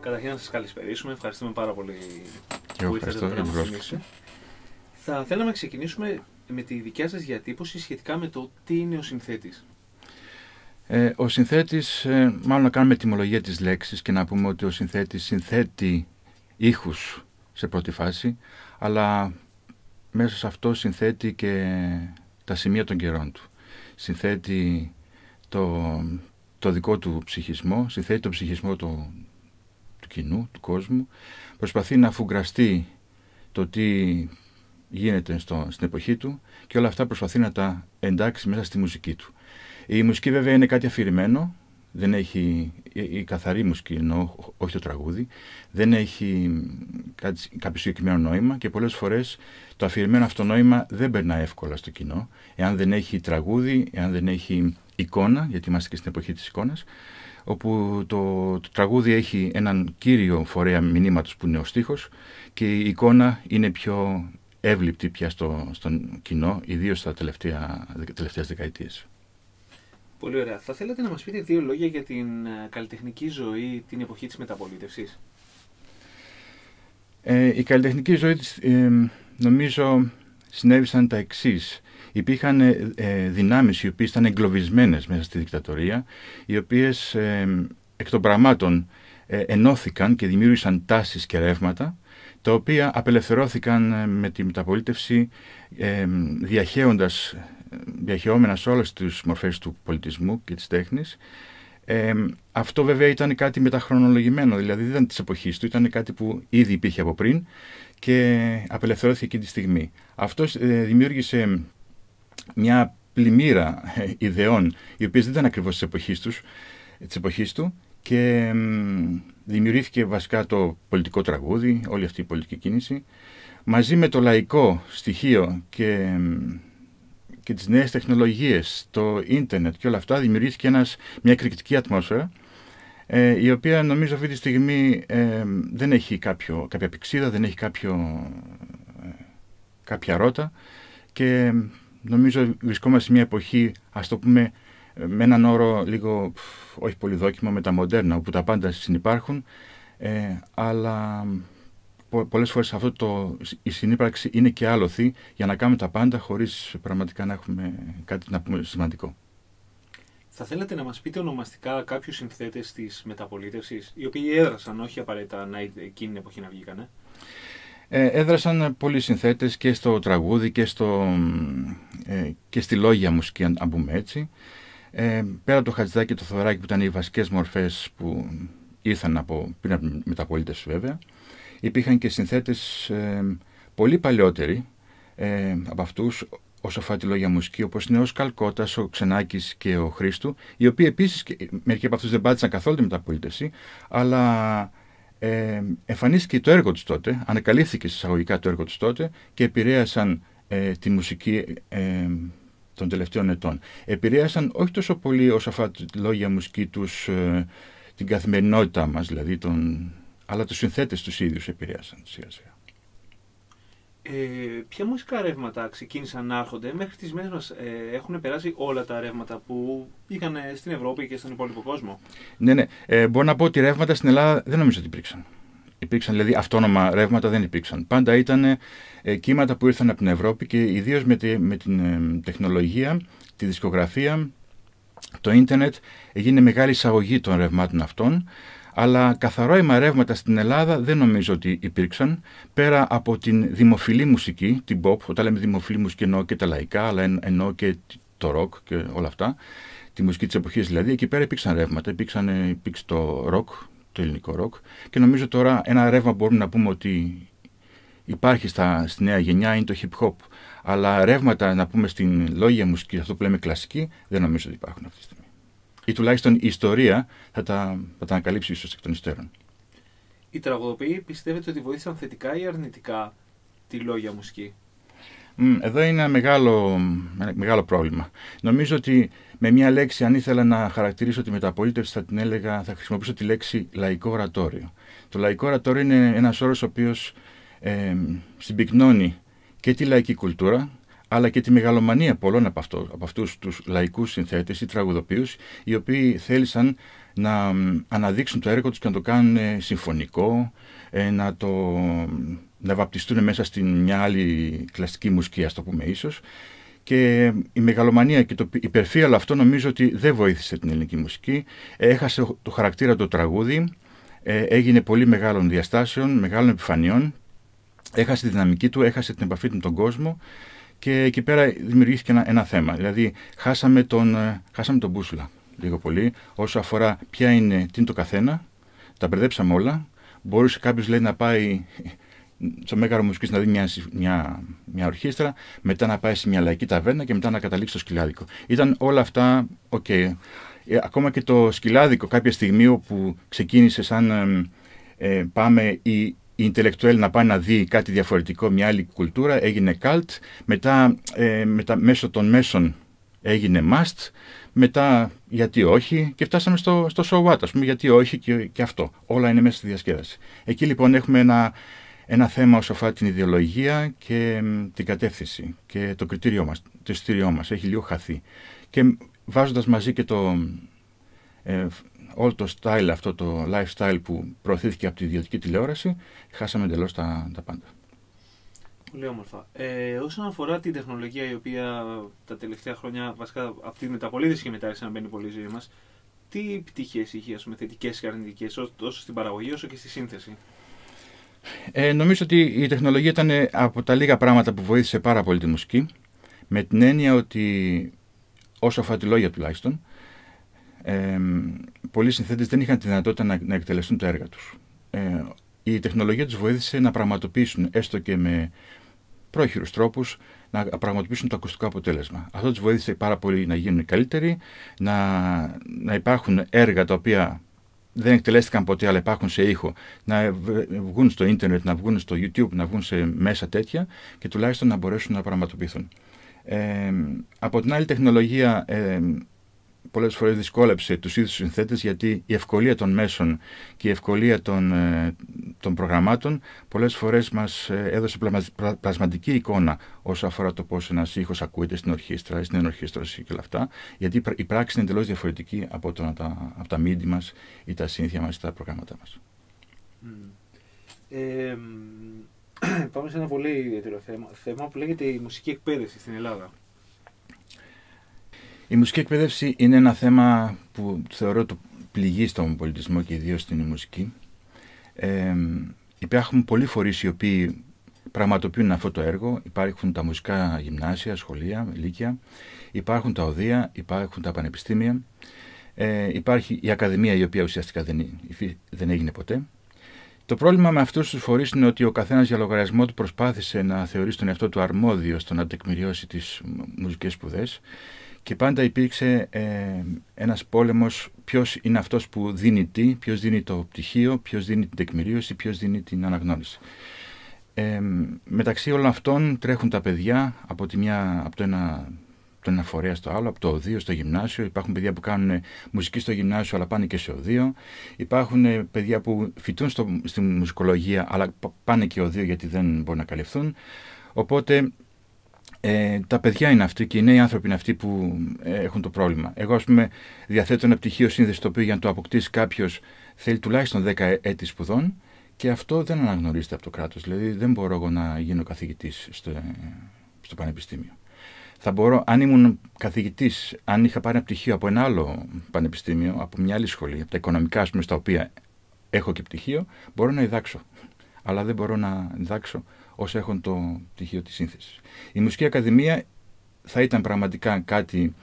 Καταρχήν να σας καλησπερίσουμε, ευχαριστούμε πάρα πολύ και που ήρθατε εδώ να μας Θα θέλαμε να ξεκινήσουμε με τη δικιά σας διατύπωση σχετικά με το τι είναι ο συνθέτης. Ε, ο συνθέτης, ε, μάλλον να κάνουμε τιμολογία της λέξης και να πούμε ότι ο συνθέτης συνθέτει ήχους σε πρώτη φάση, αλλά μέσα σε αυτό συνθέτει και τα σημεία των καιρών του. Συνθέτει το, το δικό του ψυχισμό, συνθέτει το ψυχισμό του, κοινού, του κόσμου. Προσπαθεί να αφουγκραστεί το τι γίνεται στο, στην εποχή του και όλα αυτά προσπαθεί να τα εντάξει μέσα στη μουσική του. Η μουσική βέβαια είναι κάτι αφηρημένο, δεν έχει, η καθαρή μουσική ενώ όχι το τραγούδι, δεν έχει κάτι, κάποιο συγκεκριμένο νόημα και πολλές φορές το αφηρημένο αυτό νόημα δεν περνά εύκολα στο κοινό, εάν δεν έχει τραγούδι, εάν δεν έχει εικόνα, γιατί είμαστε και στην εποχή της εικόνας, όπου το, τραγούδι έχει έναν κύριο φορέα μηνύματος που είναι ο στίχος και η εικόνα είναι πιο εύληπτη πια στο, στον κοινό, ιδίως στα τελευταία, τελευταίες δεκαετίες. Πολύ ωραία. Θα θέλατε να μας πείτε δύο λόγια για την ε, καλλιτεχνική ζωή την εποχή της μεταπολίτευσης. Ε, η καλλιτεχνική ζωή της, νομίζω συνέβησαν τα εξής. Υπήρχαν ε, ε, δυνάμεις οι οποίες ήταν εγκλωβισμένες μέσα στη δικτατορία, οι οποίες ε, εκ των πραγμάτων ε, ενώθηκαν και δημιούργησαν τάσεις και ρεύματα, τα οποία απελευθερώθηκαν με τη μεταπολίτευση ε, διαχέοντας, διαχεόμενας όλες τις μορφές του πολιτισμού και της τέχνης. αυτό βέβαια ήταν κάτι μεταχρονολογημένο, δηλαδή δεν ήταν της εποχής του, ήταν κάτι που ήδη υπήρχε από πριν και απελευθερώθηκε εκείνη τη στιγμή. Αυτός ε, δημιούργησε μια πλημμύρα ε, ιδεών, οι οποίες δεν ήταν ακριβώς της εποχής της του και δημιουργήθηκε βασικά το πολιτικό τραγούδι, όλη αυτή η πολιτική κίνηση, μαζί με το λαϊκό στοιχείο και, και τις νέες τεχνολογίες, το ίντερνετ και όλα αυτά, δημιουργήθηκε μια εκρηκτική ατμόσφαιρα, ε, η οποία νομίζω αυτή τη στιγμή ε, δεν έχει κάποιο, κάποια πηξίδα, δεν έχει κάποιο, ε, κάποια ρότα και νομίζω βρισκόμαστε σε μια εποχή, ας το πούμε, με έναν όρο λίγο όχι πολύ δόκιμο με τα μοντέρνα, όπου τα πάντα συνυπάρχουν, αλλά πο, πολλές φορές αυτό το, η συνύπαρξη είναι και άλοθη για να κάνουμε τα πάντα χωρίς πραγματικά να έχουμε κάτι να πούμε σημαντικό. Θα θέλατε να μας πείτε ονομαστικά κάποιους συνθέτες της μεταπολίτευσης, οι οποίοι έδρασαν, όχι απαραίτητα να, ε, εκείνη την εποχή να βγήκανε. Ε, έδρασαν πολλοί συνθέτες και στο τραγούδι και, στο, ε, και στη λόγια μουσική, αν πούμε έτσι. Ε, πέρα το Χατζηδάκι και το Θωράκι που ήταν οι βασικές μορφές που ήρθαν από, πριν από Μεταπολίτευση, βέβαια, υπήρχαν και συνθέτες ε, πολύ παλαιότεροι ε, από αυτούς, ο Σοφάτη Λόγια Μουσική, όπως είναι ο Καλκότα, ο Ξενάκης και ο Χρήστου, οι οποίοι επίσης, μερικοί από αυτούς δεν πάτησαν καθόλου τη μεταπολίτευση, αλλά ε, εμφανίστηκε το έργο τους τότε, ανακαλύφθηκε συσταγωγικά το έργο τους τότε και επηρέασαν ε, τη μουσική ε, των τελευταίων ετών. Επηρέασαν όχι τόσο πολύ ως αφάτη λόγια μουσική τους ε, την καθημερινότητά μας, δηλαδή, τον, αλλά τους συνθέτες τους ίδιους επηρέασαν σιγά σιγά. Ε, ποια μουσικά ρεύματα ξεκίνησαν να έρχονται. Μέχρι τις μέρες μας ε, έχουν περάσει όλα τα ρεύματα που είχαν ε, στην Ευρώπη και στον υπόλοιπο κόσμο. Ναι, ναι. Ε, μπορώ να πω ότι ρεύματα στην Ελλάδα δεν νομίζω ότι υπήρξαν. Υπήρξαν δηλαδή αυτόνομα ρεύματα, δεν υπήρξαν. Πάντα ήταν ε, κύματα που ήρθαν από την Ευρώπη και ιδίως με, τη, με την ε, τεχνολογία, τη δισκογραφία, το ίντερνετ, έγινε μεγάλη εισαγωγή των ρευμάτων αυτών αλλά καθαρό ρεύματα στην Ελλάδα δεν νομίζω ότι υπήρξαν, πέρα από την δημοφιλή μουσική, την pop, όταν λέμε δημοφιλή μουσική εννοώ και τα λαϊκά, αλλά εννοώ και το rock και όλα αυτά, τη μουσική της εποχής δηλαδή, εκεί πέρα υπήρξαν ρεύματα, υπήρξαν, υπήρξε το rock, το ελληνικό rock, και νομίζω τώρα ένα ρεύμα μπορούμε να πούμε ότι υπάρχει στα, στη νέα γενιά είναι το hip hop, αλλά ρεύματα να πούμε στην λόγια μουσική, αυτό που λέμε κλασική, δεν νομίζω ότι υπάρχουν αυτή τη στιγμή ή τουλάχιστον η ιστορία θα τα, θα τα ανακαλύψει ίσως εκ των υστέρων. Οι τραγουδοποιοί πιστεύετε ότι βοήθησαν θετικά ή αρνητικά τη λόγια μουσική. Εδώ είναι ένα μεγάλο, μεγάλο πρόβλημα. Νομίζω ότι με μια λέξη, αν ήθελα να χαρακτηρίσω τη μεταπολίτευση, θα την έλεγα, θα χρησιμοποιήσω τη λέξη λαϊκό ορατόριο. Το λαϊκό ορατόριο είναι ένας όρος ο οποίος συμπυκνώνει και τη λαϊκή κουλτούρα, αλλά και τη μεγαλομανία πολλών από, αυτό, από αυτούς τους λαϊκούς συνθέτες ή τραγουδοποιούς, οι οποίοι θέλησαν να αναδείξουν το έργο τους και να το κάνουν ε, συμφωνικό, ε, να το να βαπτιστούν μέσα στην μια άλλη κλασική μουσική, ας το πούμε ίσως. Και ε, η μεγαλομανία και το υπερφύαλο αυτό νομίζω ότι δεν βοήθησε την ελληνική μουσική. Έχασε το χαρακτήρα του τραγούδι, έγινε πολύ μεγάλων διαστάσεων, μεγάλων επιφανειών, έχασε τη δυναμική του, έχασε την επαφή του με τον κόσμο και εκεί πέρα δημιουργήθηκε ένα, θέμα. Δηλαδή, χάσαμε τον, ε, χάσαμε τον μπούσουλα λίγο πολύ όσο αφορά ποια είναι, τι είναι το καθένα. Τα μπερδέψαμε όλα. Μπορούσε κάποιος λέει να πάει στο μέγαρο μουσικής να δει μια, μια, μια ορχήστρα, μετά να πάει σε μια λαϊκή ταβέρνα και μετά να καταλήξει στο σκυλάδικο. Ήταν όλα αυτά, οκ. Ε, ακόμα και το σκυλάδικο κάποια στιγμή όπου ξεκίνησε σαν ε, πάμε η, η Ιντελεκτουέλ να πάει να δει κάτι διαφορετικό, μια άλλη κουλτούρα, έγινε cult, μετά, ε, μετά μέσω των μέσων έγινε must, μετά γιατί όχι και φτάσαμε στο, στο so what, ας πούμε, γιατί όχι και, αυτό. Όλα είναι μέσα στη διασκέδαση. Εκεί λοιπόν έχουμε ένα, ένα θέμα όσο αφορά την ιδεολογία και την κατεύθυνση και το κριτήριό μας, το εισιτήριό μας έχει λίγο χαθεί. Και βάζοντας μαζί και το, ε, όλο το style, αυτό το lifestyle που προωθήθηκε από τη ιδιωτική τηλεόραση, χάσαμε εντελώς τα, τα πάντα. Πολύ όμορφα. Ε, όσον αφορά την τεχνολογία η οποία τα τελευταία χρόνια, βασικά από τη μεταπολίτευση και μετά άρχισε να μπαίνει πολύ η ζωή μας, τι πτυχές είχε, ας πούμε, θετικές και αρνητικές, τόσο στην παραγωγή όσο και στη σύνθεση. Ε, νομίζω ότι η τεχνολογία ήταν ε, από τα λίγα πράγματα που βοήθησε πάρα πολύ τη μουσική. Με την έννοια ότι, όσο λόγια τουλάχιστον, ε, πολλοί συνθέτες δεν είχαν τη δυνατότητα να, να εκτελεστούν τα έργα τους. Ε, η τεχνολογία τους βοήθησε να πραγματοποιήσουν, έστω και με πρόχειρους τρόπους, να πραγματοποιήσουν το ακουστικό αποτέλεσμα. Αυτό τους βοήθησε πάρα πολύ να γίνουν καλύτεροι, να, να υπάρχουν έργα τα οποία δεν εκτελέστηκαν ποτέ, αλλά υπάρχουν σε ήχο, να βγουν στο ίντερνετ, να βγουν στο YouTube, να βγουν σε μέσα τέτοια και τουλάχιστον να μπορέσουν να πραγματοποιηθούν. Ε, από την άλλη, τεχνολογία ε, πολλές φορές δυσκόλεψε τους ίδιους συνθέτες γιατί η ευκολία των μέσων και η ευκολία των, ε, των προγραμμάτων πολλές φορές μας ε, έδωσε πλασματική εικόνα όσον αφορά το πώς ένας ήχος ακούεται στην ορχήστρα, στην ενορχήστρωση και όλα αυτά. Γιατί η πράξη είναι εντελώς διαφορετική από, το, από τα μίντι μας ή τα σύνθια μας ή τα προγράμματά μας. Ε, πάμε σε ένα πολύ ιδιαίτερο θέμα, θέμα που λέγεται η μουσική εκπαίδευση στην Ελλάδα. Η μουσική εκπαίδευση είναι ένα θέμα που θεωρώ το πληγεί στον πολιτισμό και ιδίως στην μουσική. Ε, υπάρχουν πολλοί φορείς οι οποίοι πραγματοποιούν αυτό το έργο. Υπάρχουν τα μουσικά γυμνάσια, σχολεία, λύκεια, υπάρχουν τα οδεία, υπάρχουν τα πανεπιστήμια. Ε, υπάρχει η Ακαδημία η οποία ουσιαστικά δεν, δεν έγινε ποτέ. Το πρόβλημα με αυτούς τους φορείς είναι ότι ο καθένας για λογαριασμό του προσπάθησε να θεωρήσει τον εαυτό του αρμόδιο στο να τεκμηριώσει τις μουσικές σπουδές και πάντα υπήρξε ε, ένας πόλεμος ποιος είναι αυτός που δίνει τι, ποιος δίνει το πτυχίο, ποιος δίνει την τεκμηρίωση, ποιος δίνει την αναγνώριση. Ε, μεταξύ όλων αυτών τρέχουν τα παιδιά από, τη μια, από το ένα το ένα φορέα στο άλλο, από το οδείο στο γυμνάσιο. Υπάρχουν παιδιά που κάνουν μουσική στο γυμνάσιο, αλλά πάνε και σε οδείο. Υπάρχουν ε, παιδιά που φοιτούν στο, στη μουσικολογία, αλλά πάνε και οδείο γιατί δεν μπορούν να καλυφθούν. Οπότε ε, τα παιδιά είναι αυτοί και οι νέοι άνθρωποι είναι αυτοί που ε, έχουν το πρόβλημα. Εγώ, ας πούμε, διαθέτω ένα πτυχίο σύνδεσης το οποίο για να το αποκτήσει κάποιος θέλει τουλάχιστον 10 ε, έτη σπουδών και αυτό δεν αναγνωρίζεται από το κράτος. Δηλαδή, δεν μπορώ εγώ να γίνω καθηγητής στο, στο πανεπιστήμιο. Θα μπορώ, αν ήμουν καθηγητής, αν είχα πάρει ένα πτυχίο από ένα άλλο πανεπιστήμιο, από μια άλλη σχολή, από τα οικονομικά, ας πούμε, στα οποία έχω και πτυχίο, μπορώ να διδάξω. Αλλά δεν μπορώ να διδάξω όσοι έχουν το πτυχίο της σύνθεσης. Η Μουσική Ακαδημία θα ήταν πραγματικά κάτι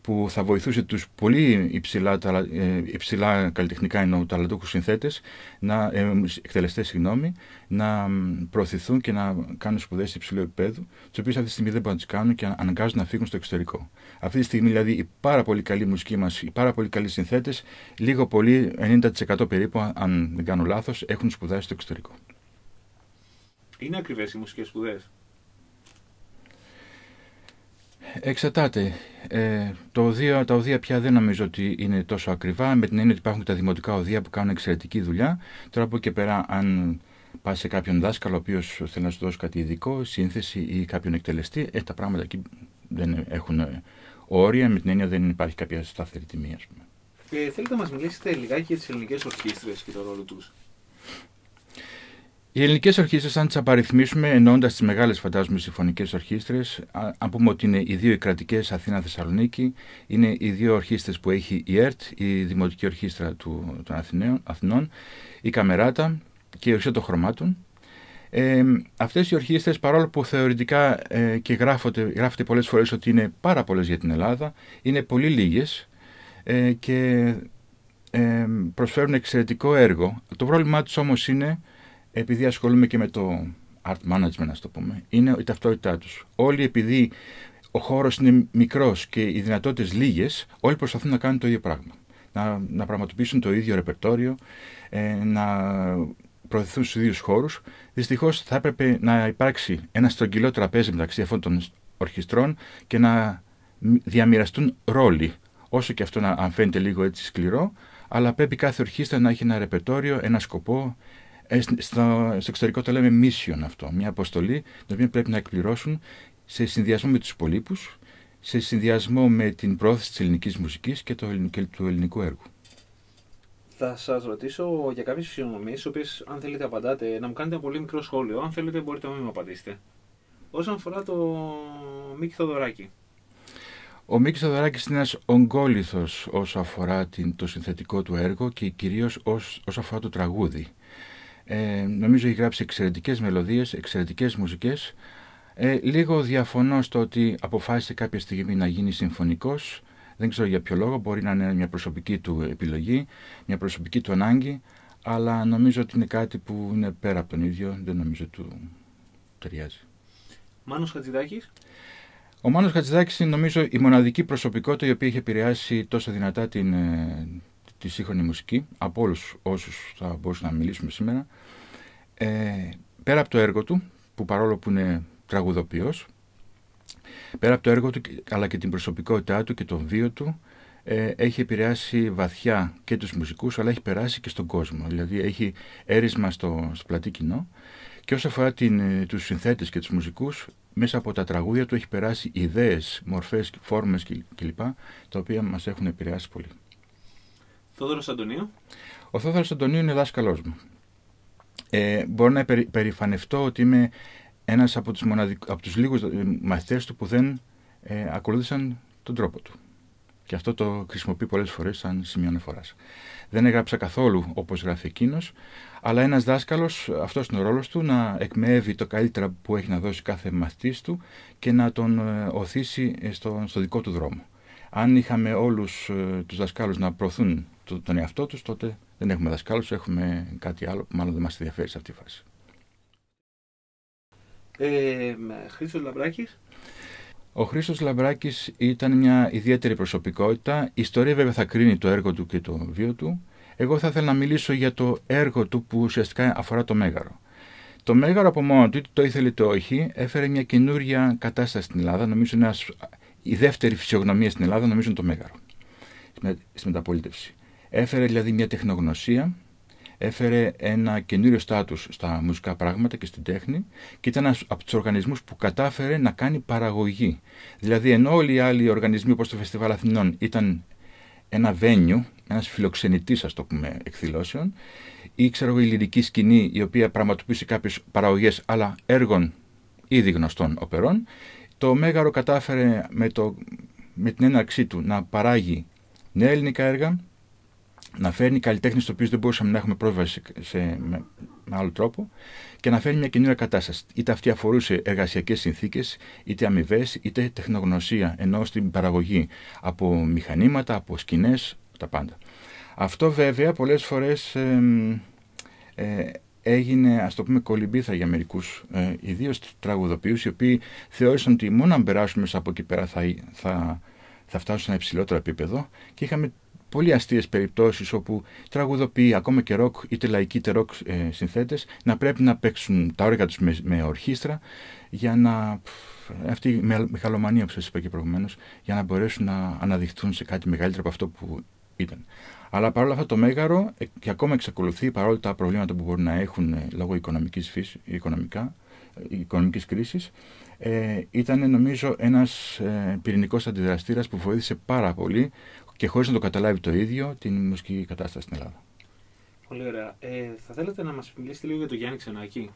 που θα βοηθούσε τους πολύ υψηλά, ε, υψηλά καλλιτεχνικά εννοώ ταλαντούχους συνθέτες, να, ε, εκτελεστές συγγνώμη, να προωθηθούν και να κάνουν σπουδές υψηλού επίπεδου, τις οποίες αυτή τη στιγμή δεν μπορούν να τις κάνουν και αναγκάζουν να φύγουν στο εξωτερικό. Αυτή τη στιγμή δηλαδή οι πάρα πολύ καλοί μουσικοί μας, οι πάρα πολύ καλοί συνθέτες, λίγο πολύ 90% περίπου, αν δεν κάνω λάθος, έχουν σπουδάσει στο εξωτερικό. Είναι ακριβές οι μουσικές σπουδές. Εξατάται. Ε, το οδεία, τα οδεία πια δεν νομίζω ότι είναι τόσο ακριβά, με την έννοια ότι υπάρχουν και τα δημοτικά οδεία που κάνουν εξαιρετική δουλειά. Τώρα από και πέρα, αν πας σε κάποιον δάσκαλο, ο οποίος θέλει να σου δώσει κάτι ειδικό, σύνθεση ή κάποιον εκτελεστή, ε, τα πράγματα εκεί δεν έχουν ε, όρια, με την έννοια δεν υπάρχει κάποια σταθερή τιμή, ας πούμε. Ε, θέλετε να μας μιλήσετε λιγάκι για τις ελληνικές ορχήστρες και το ρόλο τους. Οι ελληνικές ορχήστρες, αν τις απαριθμίσουμε, εννοώντας τις μεγάλες φαντάζομαι συμφωνικές ορχήστρες, αν πούμε ότι είναι οι δύο οι κρατικές Αθήνα-Θεσσαλονίκη, είναι οι δύο ορχήστρες που έχει η ΕΡΤ, η Δημοτική Ορχήστρα του, των Αθηναίων, Αθηνών, η Καμεράτα και η Ορχήστρα των Χρωμάτων. Ε, Αυτές οι ορχήστρες, παρόλο που θεωρητικά ε, και γράφονται, γράφονται πολλές φορές ότι είναι πάρα πολλές για την Ελλάδα, είναι πολύ λίγες ε, και ε, προσφέρουν εξαιρετικό έργο. Το πρόβλημά τους όμως είναι επειδή ασχολούμαι και με το art management, ας το πούμε, είναι η ταυτότητά τους. Όλοι επειδή ο χώρος είναι μικρός και οι δυνατότητες λίγες, όλοι προσπαθούν να κάνουν το ίδιο πράγμα. Να, να πραγματοποιήσουν το ίδιο ρεπερτόριο, ε, να προωθηθούν στους ίδιους χώρους. Δυστυχώς θα έπρεπε να υπάρξει ένα στρογγυλό τραπέζι μεταξύ αυτών των ορχιστρών και να διαμοιραστούν ρόλοι. Όσο και αυτό να, αν φαίνεται λίγο έτσι σκληρό, αλλά πρέπει κάθε ορχήστρα να έχει ένα ρεπερτόριο, ένα σκοπό, ε, στο, στο εξωτερικό το λέμε mission αυτό, μια αποστολή την οποία πρέπει να εκπληρώσουν σε συνδυασμό με τους υπολείπους, σε συνδυασμό με την πρόθεση της ελληνικής μουσικής και, το, και του ελληνικού έργου. Θα σας ρωτήσω για κάποιες φυσιονομίες, οι οποίες, αν θέλετε, απαντάτε, να μου κάνετε ένα πολύ μικρό σχόλιο. Αν θέλετε, μπορείτε να μην μου απαντήσετε. Όσον αφορά το Μίκη Θοδωράκη. Ο Μίκης Θοδωράκης είναι ένας ογκόλυθο όσο αφορά την, το συνθετικό του έργο και κυρίως όσο αφορά το τραγούδι. Ε, νομίζω έχει γράψει εξαιρετικές μελωδίες, εξαιρετικές μουσικές. Ε, λίγο διαφωνώ στο ότι αποφάσισε κάποια στιγμή να γίνει συμφωνικός. Δεν ξέρω για ποιο λόγο, μπορεί να είναι μια προσωπική του επιλογή, μια προσωπική του ανάγκη, αλλά νομίζω ότι είναι κάτι που είναι πέρα από τον ίδιο, δεν νομίζω του ταιριάζει. Μάνος Χατζηδάκης. Ο Μάνος Χατζηδάκης είναι νομίζω η μοναδική προσωπικότητα η οποία έχει επηρεάσει τόσο δυνατά την, ε, τη σύγχρονη μουσική, από όλους όσους θα μπορούσαμε να μιλήσουμε σήμερα, ε, πέρα από το έργο του, που παρόλο που είναι τραγουδοποιός, πέρα από το έργο του αλλά και την προσωπικότητά του και τον βίο του, ε, έχει επηρεάσει βαθιά και τους μουσικούς αλλά έχει περάσει και στον κόσμο. Δηλαδή έχει έρισμα στο, στο πλατή κοινό και όσο αφορά την, ε, τους συνθέτες και τους μουσικούς, μέσα από τα τραγούδια του έχει περάσει ιδέες, μορφές, φόρμες κλπ. τα οποία μας έχουν επηρεάσει πολύ. Θόδωρος Αντωνίου. Ο Θόδωρος Αντωνίου είναι δάσκαλός μου. Ε, μπορώ να περηφανευτώ ότι είμαι ένας από τους από τους ε, του που δεν ε, ακολούθησαν τον τρόπο του. Και αυτό το χρησιμοποιεί πολλές φορές σαν σημείο αναφοράς. Δεν έγραψα καθόλου όπως γράφει εκείνος, αλλά ένας δάσκαλος αυτός είναι ο ρόλος του, να εκμεύει το καλύτερα που έχει να δώσει κάθε μαθητής του και να τον ε, οθήσει ε, στο, στο δικό του δρόμο. Αν είχαμε όλους ε, τους δασκάλους να προωθούν το, τον εαυτό τους, τότε δεν έχουμε δασκάλους, έχουμε κάτι άλλο που μάλλον δεν μας ενδιαφέρει σε αυτή τη φάση. Ε, Χρήστος Λαμπράκης. Ο Χρήστος Λαμπράκης ήταν μια ιδιαίτερη προσωπικότητα. Η ιστορία βέβαια θα κρίνει το έργο του και το βίο του. Εγώ θα ήθελα να μιλήσω για το έργο του που ουσιαστικά αφορά το Μέγαρο. Το Μέγαρο από μόνο του, είτε το ήθελε είτε όχι, έφερε μια καινούργια κατάσταση στην Ελλάδα. Νομίζω ένας η δεύτερη φυσιογνωμία στην Ελλάδα, νομίζω είναι το Μέγαρο, στη μεταπολίτευση. Έφερε δηλαδή μια τεχνογνωσία, έφερε ένα καινούριο στάτους στα μουσικά πράγματα και στην τέχνη και ήταν ένας από τους οργανισμούς που κατάφερε να κάνει παραγωγή. Δηλαδή ενώ όλοι οι άλλοι οργανισμοί όπως το Φεστιβάλ Αθηνών ήταν ένα venue, ένας φιλοξενητής ας το πούμε εκδηλώσεων ή ξέρω η λυρική σκηνή σκηνή, η οποία πραγματοποιήσει κάποιες πραγματοποιησε καποιες αλλά έργων ήδη γνωστών οπερών το Μέγαρο κατάφερε με, το, με την έναρξή του να παράγει νέα ελληνικά έργα, να φέρνει καλλιτέχνες στο οποίους δεν μπορούσαμε να έχουμε πρόσβαση σε, με, άλλο τρόπο και να φέρνει μια καινούργια κατάσταση. Είτε αυτή αφορούσε εργασιακές συνθήκες, είτε αμοιβές, είτε τεχνογνωσία, ενώ στην παραγωγή από μηχανήματα, από σκηνές, τα πάντα. Αυτό βέβαια πολλές φορές. ε, έγινε, ας το πούμε, κολυμπήθα για μερικούς, ε, ιδίως τραγουδοποιούς, οι οποίοι θεώρησαν ότι μόνο αν περάσουμε από εκεί πέρα θα, θα, θα φτάσουν σε ένα υψηλότερο επίπεδο και είχαμε πολύ αστείες περιπτώσεις, όπου τραγουδοποιοί, ακόμα και ροκ, είτε λαϊκοί είτε ροκ ε, συνθέτες, να πρέπει να παίξουν τα όρια τους με, ορχήστρα για να. αυτή η είπα και για να μπορέσουν να αναδειχθούν σε κάτι μεγαλύτερο από αυτό που ήταν. Αλλά παρόλα αυτά το μέγαρο ε, και ακόμα εξακολουθεί παρόλα τα προβλήματα που μπορεί να έχουν ε, λόγω οικονομικής, φύσης, οικονομικά, ε, οικονομικής κρίσης ε, ήταν νομίζω ένας ε, πυρηνικός αντιδραστήρας που βοήθησε πάρα πολύ και χωρίς να το καταλάβει το ίδιο την μουσική κατάσταση στην Ελλάδα. Πολύ ωραία. θα θέλατε να μας μιλήσετε λίγο για τον Γιάννη Ξενάκη.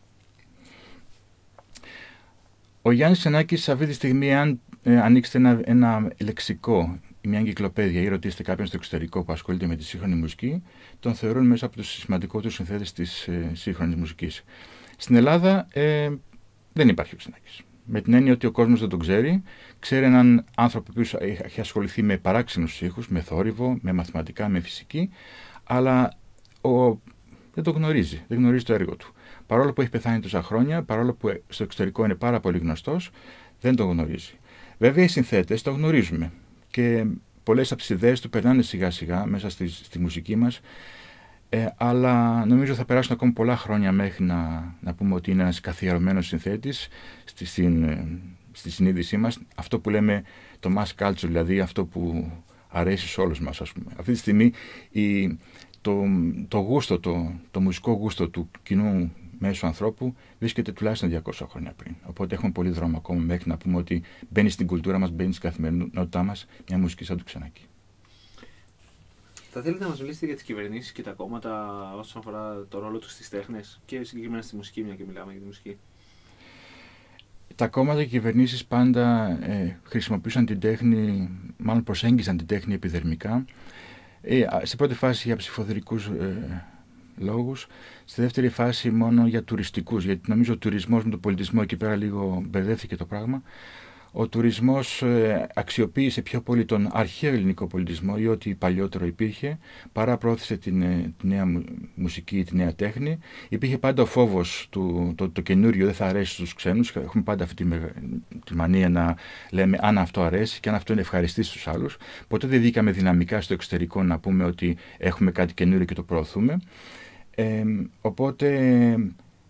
Ο Γιάννης Ξενάκης αυτή τη στιγμή αν ανοίξετε ένα λεξικό μια εγκυκλοπαίδεια ή ρωτήστε κάποιον στο εξωτερικό που ασχολείται με τη σύγχρονη μουσική, τον θεωρούν μέσα από τους σημαντικότερους συνθέτες της ε, σύγχρονης μουσικής. Στην Ελλάδα ε, δεν υπάρχει ο Με την έννοια ότι ο κόσμος δεν τον ξέρει, ξέρει έναν άνθρωπο που έχει ασχοληθεί με παράξενους ήχους, με θόρυβο, με μαθηματικά, με φυσική, αλλά ο, δεν το γνωρίζει, δεν γνωρίζει το έργο του. Παρόλο που έχει πεθάνει τόσα χρόνια, παρόλο που στο εξωτερικό είναι πάρα πολύ γνωστός, δεν το γνωρίζει. Βέβαια, οι συνθέτες το γνωρίζουμε και πολλές από τις ιδέες του περνάνε σιγά σιγά μέσα στη, μουσική μας ε, αλλά νομίζω θα περάσουν ακόμα πολλά χρόνια μέχρι να, πούμε ότι είναι ένας καθιερωμένος συνθέτης ε, στη, συνείδησή μας αυτό που λέμε το mass culture δηλαδή αυτό που αρέσει σε όλους μας ας πούμε. Αυτή τη στιγμή η, το, το γούστο, το, το μουσικό γούστο του κοινού μέσω ανθρώπου βρίσκεται τουλάχιστον 200 χρόνια πριν. Οπότε έχουμε πολύ δρόμο ακόμα μέχρι να πούμε ότι μπαίνει στην κουλτούρα μας, μπαίνει στην καθημερινότητά μας μια μουσική σαν του ξανακεί. Θα θέλετε να μας μιλήσετε για τις κυβερνήσεις και τα κόμματα όσον αφορά το ρόλο τους στις τέχνες και συγκεκριμένα στη μουσική, μια και μιλάμε για τη μουσική. Τα κόμματα και οι κυβερνήσεις πάντα ε, χρησιμοποιούσαν την τέχνη, μάλλον προσέγγισαν την τέχνη επιδερμικά. Ε, σε πρώτη φάση για ψηφοδελικούς ε, λόγους. Στη δεύτερη φάση μόνο για τουριστικούς, γιατί νομίζω ο τουρισμός με τον πολιτισμό εκεί πέρα λίγο μπερδεύτηκε το πράγμα. Ο τουρισμός ε, αξιοποίησε πιο πολύ τον αρχαίο ελληνικό πολιτισμό ή ό,τι παλιότερο υπήρχε, παρά πρόθεσε την, ε, τη νέα μουσική ή τη νέα τέχνη. Υπήρχε πάντα ο φόβος του το, το καινούριο δεν θα αρέσει στους ξένους. Έχουμε πάντα αυτή τη, τη μανία να λέμε αν αυτό αρέσει και αν αυτό είναι ευχαριστή στους άλλους. Ποτέ δεν βγήκαμε δυναμικά στο εξωτερικό να πούμε ότι έχουμε κάτι καινούριο και το προωθούμε οπότε,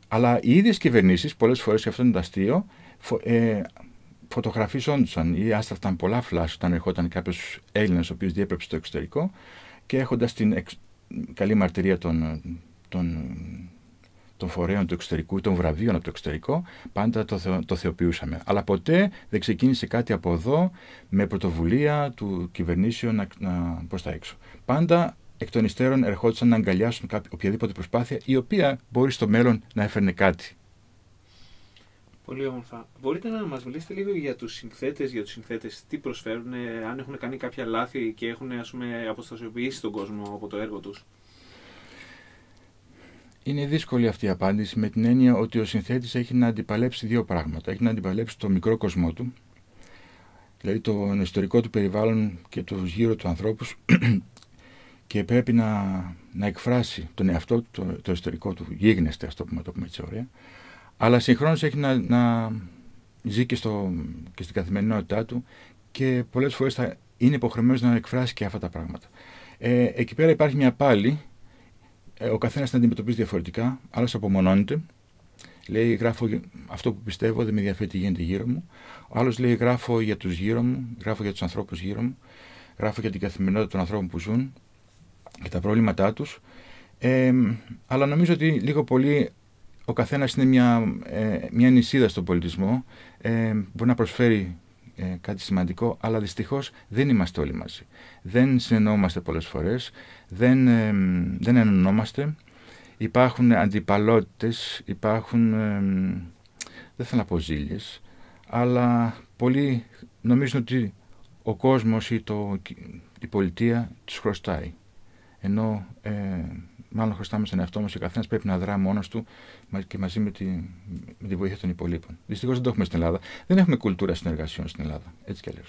αλλά οι ίδιες κυβερνήσεις, πολλές φορές και αυτό είναι το αστείο, φωτογραφίζονταν ε, ή άστραφταν πολλά φλάσ όταν ερχόταν κάποιος Έλληνας ο οποίος διέπρεψε το εξωτερικό και έχοντας την καλή μαρτυρία των, των, των φορέων του εξωτερικού, των βραβείων από το εξωτερικό, πάντα το, το θεοποιούσαμε. Αλλά ποτέ δεν ξεκίνησε κάτι από εδώ με πρωτοβουλία του κυβερνήσεων προς τα έξω. Πάντα εκ των υστέρων ερχόντουσαν να αγκαλιάσουν κάποια, οποιαδήποτε προσπάθεια η οποία μπορεί στο μέλλον να έφερνε κάτι. Πολύ όμορφα. Μπορείτε να μας μιλήσετε λίγο για τους συνθέτες, για τους συνθέτες, τι προσφέρουν, ε, αν έχουν κάνει κάποια λάθη και έχουν ας πούμε, αποστασιοποιήσει τον κόσμο από το έργο τους. Είναι δύσκολη αυτή η απάντηση με την έννοια ότι ο συνθέτης έχει να αντιπαλέψει δύο πράγματα. Έχει να αντιπαλέψει το μικρό κοσμό του, δηλαδή το ιστορικό του περιβάλλον και το γύρω του ανθρώπους και πρέπει να, να εκφράσει τον εαυτό του, το, το ιστορικό του γίγνεσθε, ας το πούμε, το πούμε έτσι ωραία, αλλά συγχρόνως έχει να, να ζει και, στο, και στην καθημερινότητά του και πολλές φορές θα είναι υποχρεωμένος να εκφράσει και αυτά τα πράγματα. Ε, εκεί πέρα υπάρχει μια πάλι. Ε, ο καθένας την αντιμετωπίζει διαφορετικά. Άλλος απομονώνεται. Λέει, γράφω αυτό που πιστεύω, δεν με ενδιαφέρει τι γίνεται γύρω μου. Ο άλλος λέει, γράφω για τους γύρω μου, γράφω για τους ανθρώπους γύρω μου, γράφω για την καθημερινότητα των ανθρώπων που ζουν, και τα προβλήματά τους. αλλά νομίζω ότι λίγο πολύ ο καθένας είναι μια, ε, μια νησίδα στον πολιτισμό, ε, μπορεί να προσφέρει ε, κάτι σημαντικό, αλλά δυστυχώς δεν είμαστε όλοι μαζί. Δεν συνεννοούμαστε πολλές φορές, δεν, δεν ενωνόμαστε, υπάρχουν αντιπαλότητες, υπάρχουν, δεν θέλω να πω ζήλες, αλλά πολλοί νομίζουν ότι ο κόσμος ή το, η πολιτεία τους χρωστάει ενώ ε, μάλλον χρωστάμε στον εαυτό μας και ο καθένας πρέπει να δρά μόνος του και μαζί με τη, με τη βοήθεια των υπολείπων. Δυστυχώς δεν το έχουμε στην Ελλάδα. Δεν έχουμε κουλτούρα συνεργασιών στην Ελλάδα. Έτσι κι αλλιώς.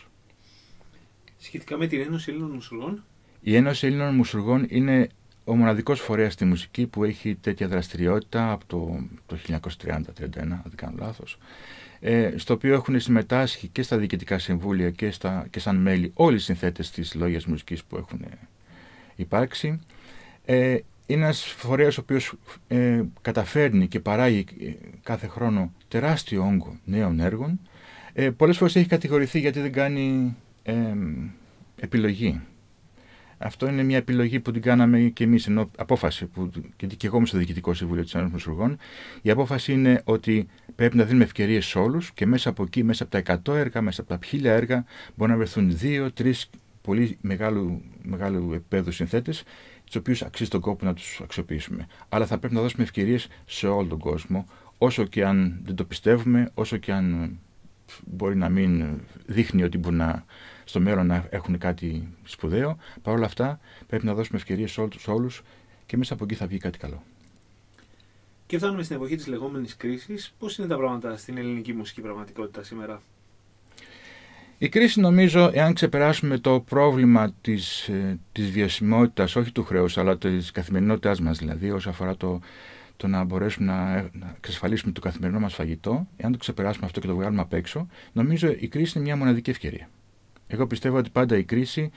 Σχετικά με την Ένωση Ελλήνων Μουσουλών. Η Ένωση Ελλήνων Μουσουλών είναι ο μοναδικός φορέας στη μουσική που έχει τέτοια δραστηριότητα από το, το 1930 1931 αν δεν κάνω λάθος, ε, στο οποίο έχουν συμμετάσχει και στα διοικητικά συμβούλια και, στα, και σαν μέλη όλοι οι συνθέτες της λόγιας μουσικής που έχουν ε, υπάρξει. Ε, είναι ένας φορέας ο οποίος ε, καταφέρνει και παράγει ε, κάθε χρόνο τεράστιο όγκο νέων έργων. Ε, πολλές φορές έχει κατηγορηθεί γιατί δεν κάνει ε, επιλογή. Αυτό είναι μια επιλογή που την κάναμε και εμείς, ενώ απόφαση που και εγώ είμαι στο Διοικητικό Συμβούλιο της Ένωσης Μεσουργών. Η απόφαση είναι ότι πρέπει να δίνουμε ευκαιρίες σε όλους και μέσα από εκεί, μέσα από τα 100 έργα, μέσα από τα 1000 έργα, μπορεί να βρεθούν 2, 3 πολύ μεγάλου, μεγάλου επέδου συνθέτες, τους οποίους αξίζει τον κόπο να τους αξιοποιήσουμε. Αλλά θα πρέπει να δώσουμε ευκαιρίες σε όλο τον κόσμο, όσο και αν δεν το πιστεύουμε, όσο και αν μπορεί να μην δείχνει ότι μπορεί να, στο μέλλον να έχουν κάτι σπουδαίο. Παρ' όλα αυτά, πρέπει να δώσουμε ευκαιρίες σε όλους και μέσα από εκεί θα βγει κάτι καλό. Και φτάνουμε στην εποχή της λεγόμενης κρίσης. Πώς είναι τα πράγματα στην ελληνική μουσική πραγματικότητα σήμερα. Η κρίση νομίζω, εάν ξεπεράσουμε το πρόβλημα της, ε, της βιωσιμότητας, όχι του χρέους, αλλά της καθημερινότητάς μας, δηλαδή όσον αφορά το, το να μπορέσουμε να, να εξασφαλίσουμε το καθημερινό μας φαγητό, εάν το ξεπεράσουμε αυτό και το βγάλουμε απ' έξω, νομίζω η κρίση είναι μια μοναδική ευκαιρία. Εγώ πιστεύω ότι πάντα η κρίση,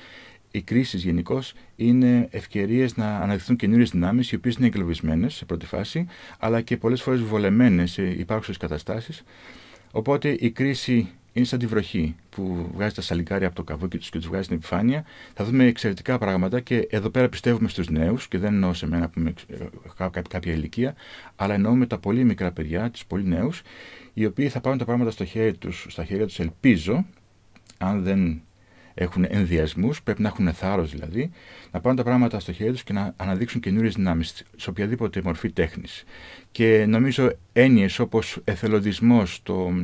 οι κρίσεις γενικώ είναι ευκαιρίες να αναδειχθούν καινούριες δυνάμεις, οι οποίες είναι εγκλωβισμένες σε πρώτη φάση, αλλά και πολλές φορές βολεμένες σε υπάρχουσες καταστάσεις. Οπότε η κρίση είναι σαν τη βροχή που βγάζει τα σαλικάρια από το καβούκι τους και τους βγάζει στην επιφάνεια. Θα δούμε εξαιρετικά πράγματα και εδώ πέρα πιστεύουμε στους νέους και δεν εννοώ σε μένα που είμαι ε, κάποια ηλικία, αλλά εννοώ με τα πολύ μικρά παιδιά, τους πολύ νέους, οι οποίοι θα πάρουν τα πράγματα στο χέρι τους, στα χέρια τους, ελπίζω, αν δεν έχουν ενδιασμούς, πρέπει να έχουν θάρρος δηλαδή, να πάρουν τα πράγματα στο χέρι τους και να αναδείξουν καινούριες δυνάμεις σε οποιαδήποτε μορφή τέχνης. Και νομίζω έννοιες όπως εθελοντισμός, το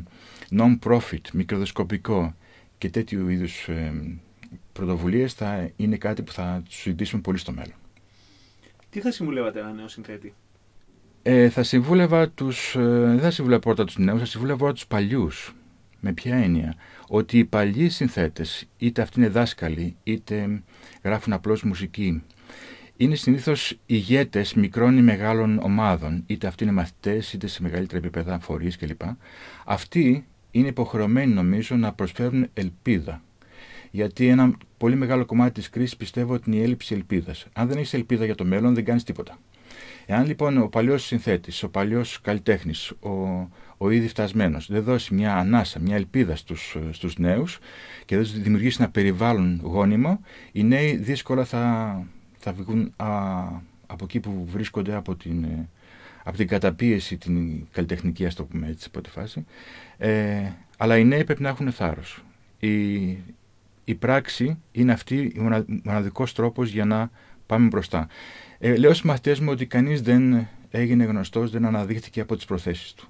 non-profit, μικροδοσκοπικό και τέτοιου είδους ε, πρωτοβουλίες θα είναι κάτι που θα τους συζητήσουμε πολύ στο μέλλον. Τι θα συμβουλεύατε ένα νέο συνθέτη? Ε, θα συμβούλευα τους, ε, δεν θα συμβούλευα πρώτα τους νέους, θα συμβούλευα τους παλιούς. Με ποια έννοια. Ότι οι παλιοί συνθέτες, είτε αυτοί είναι δάσκαλοι, είτε γράφουν απλώς μουσική, είναι συνήθως ηγέτες μικρών ή μεγάλων ομάδων, είτε αυτοί είναι μαθητές, είτε σε μεγαλύτερα επίπεδα, φορείς, κλπ. Αυτοί είναι υποχρεωμένοι νομίζω να προσφέρουν ελπίδα. Γιατί ένα πολύ μεγάλο κομμάτι της κρίσης πιστεύω ότι είναι η έλλειψη ελπίδας. Αν δεν έχεις ελπίδα για το μέλλον, δεν κάνεις τίποτα. Εάν λοιπόν ο παλιός συνθέτης, ο παλιός καλλιτέχνης, ο, ο ήδη φτασμένος δεν δώσει μια ανάσα, μια ελπίδα στους στους νέους και δεν δημιουργήσει ένα περιβάλλον γόνιμο, οι νέοι δύσκολα θα, θα βγουν από εκεί που βρίσκονται από την, ε, από την καταπίεση την καλλιτεχνική, ας το πούμε έτσι, σε πρώτη φάση. Ε, αλλά οι νέοι πρέπει να έχουν θάρρος. Η, η πράξη είναι αυτή ο μοναδικός τρόπος για να πάμε μπροστά. Ε, λέω στους μαθητές μου ότι κανείς δεν έγινε γνωστός, δεν αναδείχθηκε από τις προθέσεις του.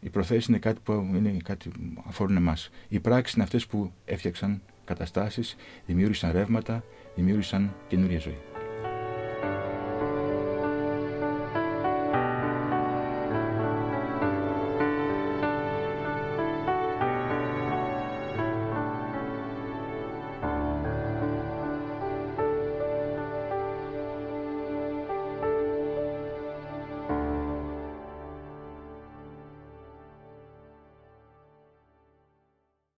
Οι προθέσει είναι κάτι που είναι κάτι αφορούν εμάς. Οι πράξεις είναι αυτές που έφτιαξαν καταστάσεις, δημιούργησαν ρεύματα, δημιούργησαν καινούργια ζωή.